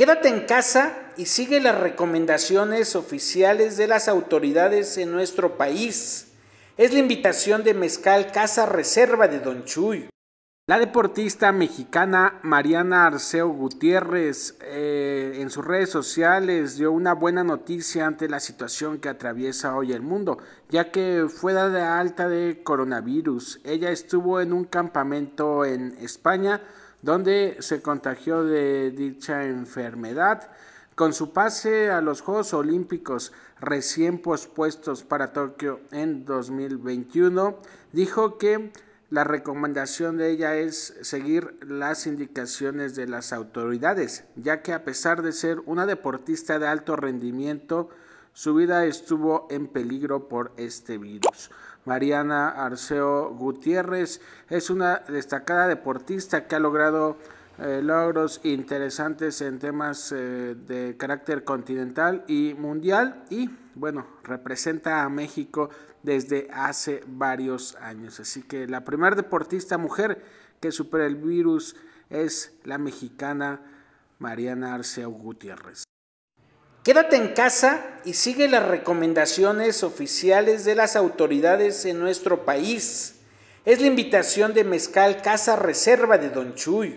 Quédate en casa y sigue las recomendaciones oficiales de las autoridades en nuestro país. Es la invitación de Mezcal Casa Reserva de Don Chuy. La deportista mexicana Mariana Arceo Gutiérrez eh, en sus redes sociales dio una buena noticia ante la situación que atraviesa hoy el mundo, ya que fue dada alta de coronavirus. Ella estuvo en un campamento en España donde se contagió de dicha enfermedad. Con su pase a los Juegos Olímpicos recién pospuestos para Tokio en 2021, dijo que la recomendación de ella es seguir las indicaciones de las autoridades, ya que a pesar de ser una deportista de alto rendimiento, su vida estuvo en peligro por este virus. Mariana Arceo Gutiérrez es una destacada deportista que ha logrado eh, logros interesantes en temas eh, de carácter continental y mundial y bueno, representa a México desde hace varios años. Así que la primera deportista mujer que supera el virus es la mexicana Mariana Arceo Gutiérrez. Quédate en casa y sigue las recomendaciones oficiales de las autoridades en nuestro país. Es la invitación de Mezcal Casa Reserva de Don Chuy.